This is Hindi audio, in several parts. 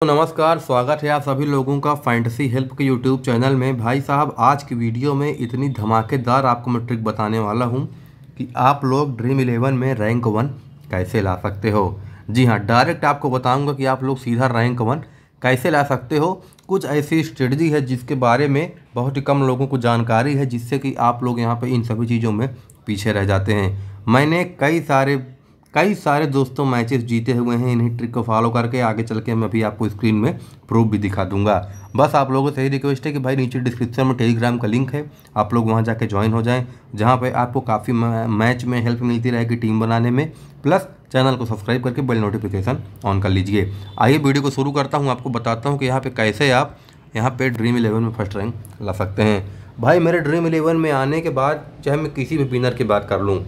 तो नमस्कार स्वागत है आप सभी लोगों का फैंटसी हेल्प के यूट्यूब चैनल में भाई साहब आज की वीडियो में इतनी धमाकेदार आपको मैं ट्रिक बताने वाला हूं कि आप लोग ड्रीम इलेवन में रैंक वन कैसे ला सकते हो जी हां डायरेक्ट आपको बताऊंगा कि आप लोग सीधा रैंक वन कैसे ला सकते हो कुछ ऐसी स्ट्रेटजी है जिसके बारे में बहुत ही कम लोगों को जानकारी है जिससे कि आप लोग यहाँ पर इन सभी चीज़ों में पीछे रह जाते हैं मैंने कई सारे कई सारे दोस्तों मैचेस जीते हुए हैं इन्हीं ट्रिक को फॉलो करके आगे चल के मैं भी आपको स्क्रीन में प्रूफ भी दिखा दूंगा बस आप लोगों से यही रिक्वेस्ट है कि भाई नीचे डिस्क्रिप्शन में टेलीग्राम का लिंक है आप लोग वहाँ जाके ज्वाइन हो जाएं जहाँ पे आपको काफ़ी मैच में हेल्प मिलती रहेगी टीम बनाने में प्लस चैनल को सब्सक्राइब करके बेल नोटिफिकेशन ऑन कर लीजिए आइए वीडियो को शुरू करता हूँ आपको बताता हूँ कि यहाँ पर कैसे आप यहाँ पर ड्रीम इलेवन में फर्स्ट रैंक ला सकते हैं भाई मेरे ड्रीम इलेवन में आने के बाद चाहे मैं किसी भी विनर की बात कर लूँ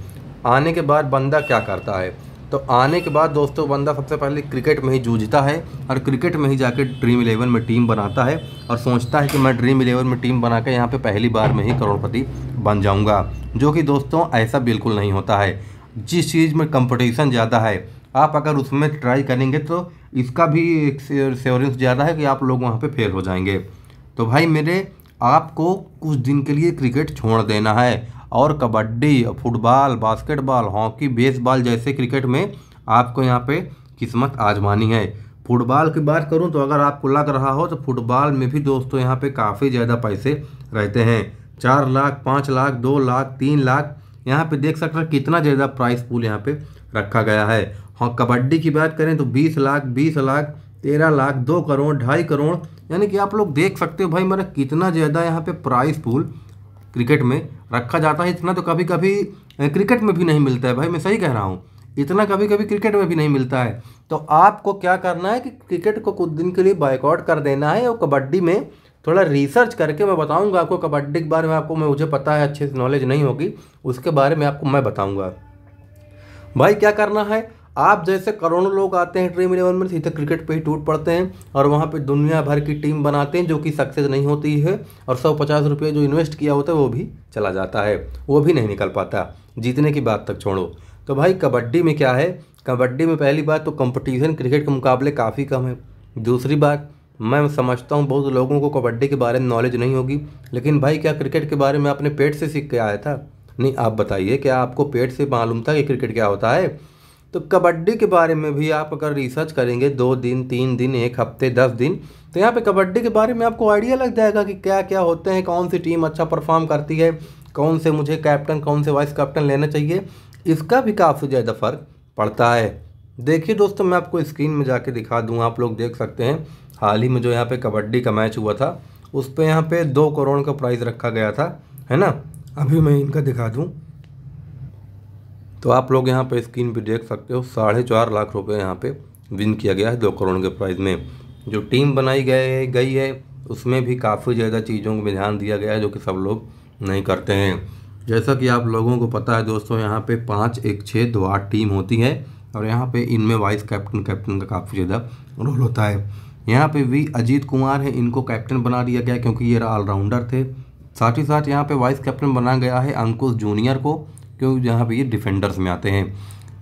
आने के बाद बंदा क्या करता है तो आने के बाद दोस्तों बंदा सबसे पहले क्रिकेट में ही जूझता है और क्रिकेट में ही जाकर ड्रीम इलेवन में टीम बनाता है और सोचता है कि मैं ड्रीम इलेवन में टीम बना कर यहाँ पर पहली बार में ही करोड़पति बन जाऊँगा जो कि दोस्तों ऐसा बिल्कुल नहीं होता है जिस चीज़ में कंपटीशन ज़्यादा है आप अगर उसमें ट्राई करेंगे तो इसका भी एक सेवरेंस ज़्यादा है कि आप लोग वहाँ पर फेल हो जाएंगे तो भाई मेरे आपको कुछ दिन के लिए क्रिकेट छोड़ देना है और kabaddi football basketball hockey baseball जैसे क्रिकेट में आपको यहाँ पे किस्मत आजमानी है फुटबॉल की बात करूँ तो अगर आपको लग रहा हो तो फुटबॉल में भी दोस्तों यहाँ पे काफ़ी ज़्यादा पैसे रहते हैं चार लाख पाँच लाख दो लाख तीन लाख यहाँ पे देख सकते हैं कितना ज़्यादा प्राइस पूल यहाँ पे रखा गया है हाँ कबड्डी की बात करें तो बीस लाख बीस लाख तेरह लाख दो करोड़ ढाई करोड़ यानी कि आप लोग देख सकते हो भाई मेरा कितना ज़्यादा यहाँ पर प्राइस पूल क्रिकेट में रखा जाता है इतना तो कभी कभी क्रिकेट में भी नहीं मिलता है भाई मैं सही कह रहा हूँ इतना कभी कभी क्रिकेट में भी नहीं मिलता है तो आपको क्या करना है कि क्रिकेट को कुछ दिन के लिए बाइकआउट कर देना है और कबड्डी में थोड़ा रिसर्च करके मैं बताऊंगा आपको कबड्डी के बारे में आपको मैं मुझे पता है अच्छे से नॉलेज नहीं होगी उसके बारे में आपको मैं बताऊंगा भाई क्या करना है आप जैसे करोड़ों लोग आते हैं ड्रीम इलेवन में सीधे क्रिकेट पे ही टूट पड़ते हैं और वहाँ पे दुनिया भर की टीम बनाते हैं जो कि सक्सेस नहीं होती है और सौ पचास रुपये जो इन्वेस्ट किया होता है वो भी चला जाता है वो भी नहीं निकल पाता जीतने की बात तक छोड़ो तो भाई कबड्डी में क्या है कबड्डी में पहली बात तो कंपटीशन क्रिकेट के मुकाबले काफ़ी कम है दूसरी बात मैं समझता हूँ बहुत लोगों को कबड्डी के बारे में नॉलेज नहीं होगी लेकिन भाई क्या क्रिकेट के बारे में आपने पेट से सीख के आया था नहीं आप बताइए क्या आपको पेट से मालूम था कि क्रिकेट क्या होता है तो कबड्डी के बारे में भी आप अगर रिसर्च करेंगे दो दिन तीन दिन एक हफ्ते दस दिन तो यहाँ पे कबड्डी के बारे में आपको आइडिया लग जाएगा कि क्या क्या होते हैं कौन सी टीम अच्छा परफॉर्म करती है कौन से मुझे कैप्टन कौन से वाइस कैप्टन लेना चाहिए इसका भी काफ़ी ज़्यादा फ़र्क पड़ता है देखिए दोस्तों मैं आपको स्क्रीन में जा दिखा दूँ आप लोग देख सकते हैं हाल ही में जो यहाँ पर कबड्डी का मैच हुआ था उस पर यहाँ पर दो करोड़ का प्राइज़ रखा गया था है ना अभी मैं इनका दिखा दूँ तो आप लोग यहाँ पर स्क्रीन पर देख सकते हो साढ़े चार लाख रुपये यहाँ पर विन किया गया है दो करोड़ के प्राइज़ में जो टीम बनाई गए गई है उसमें भी काफ़ी ज़्यादा चीज़ों को ध्यान दिया गया है जो कि सब लोग नहीं करते हैं जैसा कि आप लोगों को पता है दोस्तों यहाँ पे पाँच एक छः दो आठ टीम होती है और यहाँ पे इनमें वाइस कैप्टन कैप्टन का काफ़ी ज़्यादा रोल होता है यहाँ पे वी अजीत कुमार है इनको कैप्टन बना दिया गया क्योंकि ये ऑलराउंडर थे साथ ही साथ यहाँ पे वाइस कैप्टन बना गया है अंकुश जूनियर को क्यों यहाँ पे ये डिफेंडर्स में आते हैं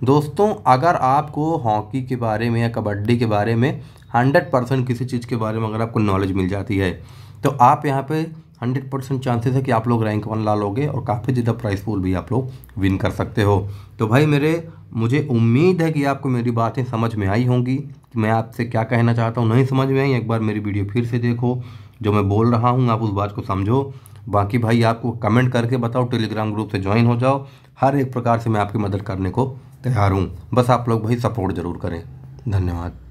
दोस्तों अगर आपको हॉकी के बारे में या कबड्डी के बारे में हंड्रेड परसेंट किसी चीज़ के बारे में अगर आपको नॉलेज मिल जाती है तो आप यहाँ पे हंड्रेड परसेंट चांसेस है कि आप लोग रैंक वन ला लोगे और काफ़ी ज़्यादा प्राइस पूल भी आप लोग विन कर सकते हो तो भाई मेरे मुझे उम्मीद है कि आपको मेरी बातें समझ में आई होंगी कि मैं आपसे क्या कहना चाहता हूँ नहीं समझ में आई एक बार मेरी वीडियो फिर से देखो जो मैं बोल रहा हूँ आप उस बात को समझो बाकी भाई आपको कमेंट करके बताओ टेलीग्राम ग्रुप से ज्वाइन हो जाओ हर एक प्रकार से मैं आपकी मदद करने को तैयार हूँ बस आप लोग भाई सपोर्ट ज़रूर करें धन्यवाद